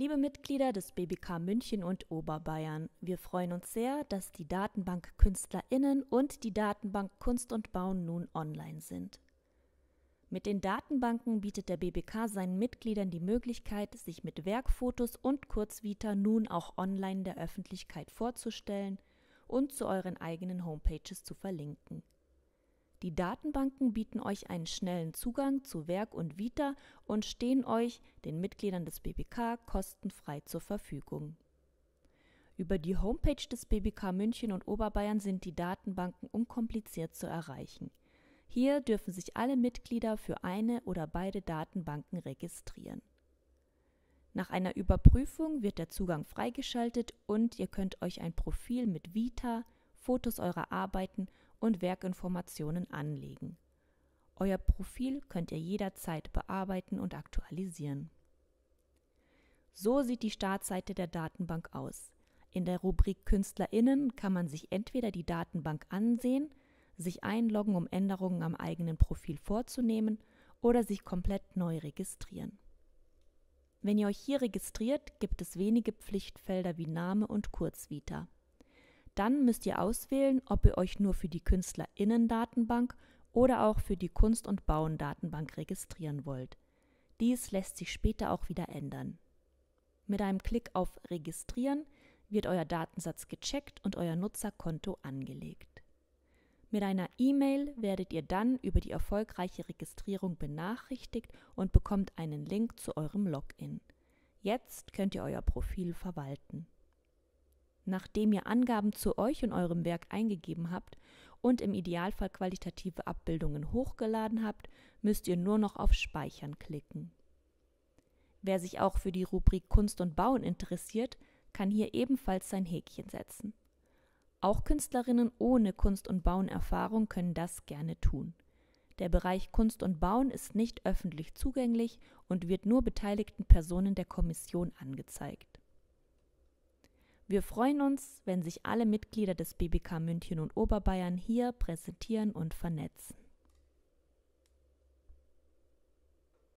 Liebe Mitglieder des BBK München und Oberbayern, wir freuen uns sehr, dass die Datenbank KünstlerInnen und die Datenbank Kunst und Bauen nun online sind. Mit den Datenbanken bietet der BBK seinen Mitgliedern die Möglichkeit, sich mit Werkfotos und Kurzvita nun auch online der Öffentlichkeit vorzustellen und zu euren eigenen Homepages zu verlinken. Die Datenbanken bieten euch einen schnellen Zugang zu Werk und Vita und stehen euch, den Mitgliedern des BBK, kostenfrei zur Verfügung. Über die Homepage des BBK München und Oberbayern sind die Datenbanken unkompliziert zu erreichen. Hier dürfen sich alle Mitglieder für eine oder beide Datenbanken registrieren. Nach einer Überprüfung wird der Zugang freigeschaltet und ihr könnt euch ein Profil mit Vita, Fotos eurer Arbeiten und Werkinformationen anlegen. Euer Profil könnt ihr jederzeit bearbeiten und aktualisieren. So sieht die Startseite der Datenbank aus. In der Rubrik KünstlerInnen kann man sich entweder die Datenbank ansehen, sich einloggen, um Änderungen am eigenen Profil vorzunehmen oder sich komplett neu registrieren. Wenn ihr euch hier registriert, gibt es wenige Pflichtfelder wie Name und Kurzvita. Dann müsst ihr auswählen, ob ihr euch nur für die Künstlerinnen-Datenbank oder auch für die Kunst- und Bauen-Datenbank registrieren wollt. Dies lässt sich später auch wieder ändern. Mit einem Klick auf Registrieren wird euer Datensatz gecheckt und euer Nutzerkonto angelegt. Mit einer E-Mail werdet ihr dann über die erfolgreiche Registrierung benachrichtigt und bekommt einen Link zu eurem Login. Jetzt könnt ihr euer Profil verwalten nachdem ihr Angaben zu euch und eurem Werk eingegeben habt und im Idealfall qualitative Abbildungen hochgeladen habt, müsst ihr nur noch auf Speichern klicken. Wer sich auch für die Rubrik Kunst und Bauen interessiert, kann hier ebenfalls sein Häkchen setzen. Auch Künstlerinnen ohne Kunst- und Bauen-Erfahrung können das gerne tun. Der Bereich Kunst und Bauen ist nicht öffentlich zugänglich und wird nur beteiligten Personen der Kommission angezeigt. Wir freuen uns, wenn sich alle Mitglieder des BBK München und Oberbayern hier präsentieren und vernetzen.